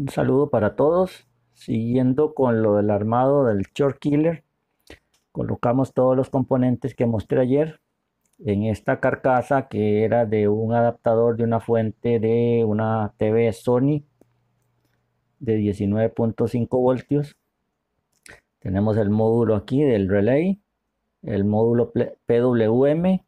un saludo para todos. Siguiendo con lo del armado del Short Killer, colocamos todos los componentes que mostré ayer en esta carcasa que era de un adaptador de una fuente de una TV Sony de 19.5 voltios. Tenemos el módulo aquí del relay, el módulo PWM,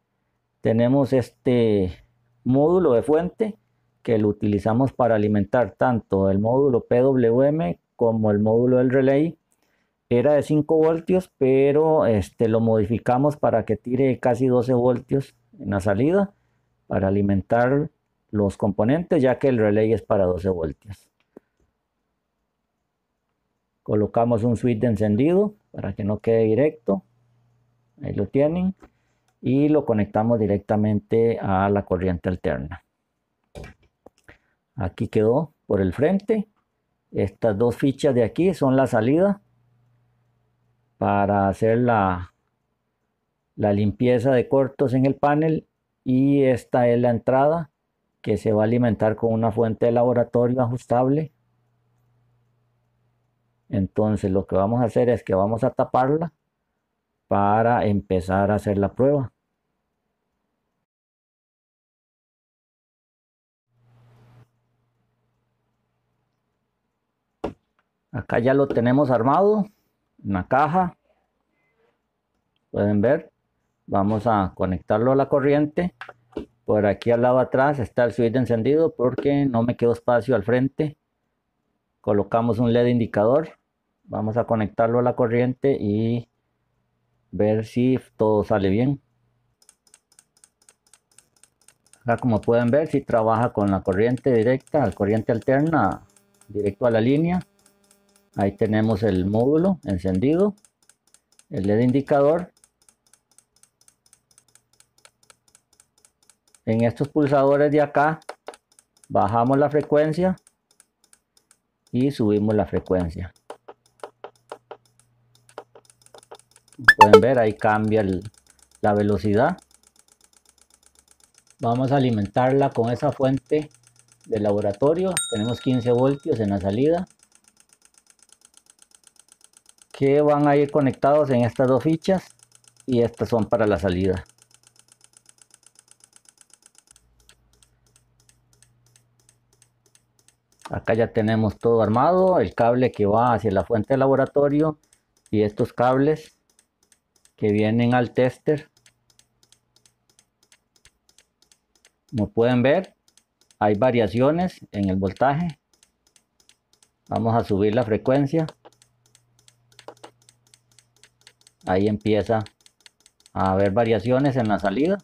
tenemos este módulo de fuente que lo utilizamos para alimentar tanto el módulo PWM como el módulo del relay. Era de 5 voltios, pero este, lo modificamos para que tire casi 12 voltios en la salida para alimentar los componentes, ya que el relay es para 12 voltios. Colocamos un switch de encendido para que no quede directo. Ahí lo tienen. Y lo conectamos directamente a la corriente alterna. Aquí quedó por el frente. Estas dos fichas de aquí son la salida para hacer la, la limpieza de cortos en el panel y esta es la entrada que se va a alimentar con una fuente de laboratorio ajustable. Entonces lo que vamos a hacer es que vamos a taparla para empezar a hacer la prueba. acá ya lo tenemos armado una caja pueden ver vamos a conectarlo a la corriente por aquí al lado atrás está el switch encendido porque no me quedó espacio al frente colocamos un led indicador vamos a conectarlo a la corriente y ver si todo sale bien acá como pueden ver si trabaja con la corriente directa la corriente alterna directo a la línea Ahí tenemos el módulo encendido, el LED indicador. En estos pulsadores de acá bajamos la frecuencia y subimos la frecuencia. Pueden ver ahí cambia la velocidad. Vamos a alimentarla con esa fuente de laboratorio. Tenemos 15 voltios en la salida que van a ir conectados en estas dos fichas y estas son para la salida. Acá ya tenemos todo armado, el cable que va hacia la fuente de laboratorio y estos cables que vienen al tester. Como pueden ver, hay variaciones en el voltaje. Vamos a subir la frecuencia ahí empieza a haber variaciones en la salida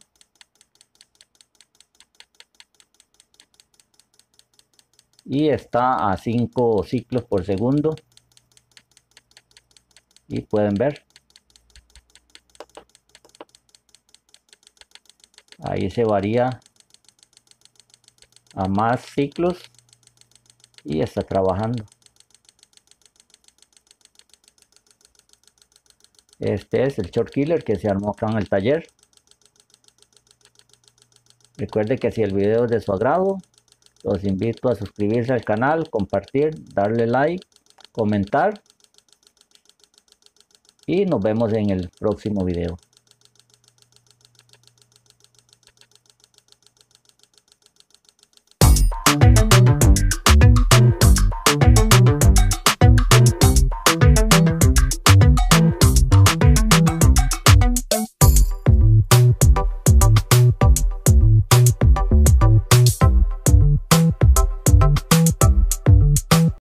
y está a 5 ciclos por segundo y pueden ver ahí se varía a más ciclos y está trabajando Este es el short killer que se armó acá en el taller. Recuerde que si el video es de su agrado, los invito a suscribirse al canal, compartir, darle like, comentar. Y nos vemos en el próximo video.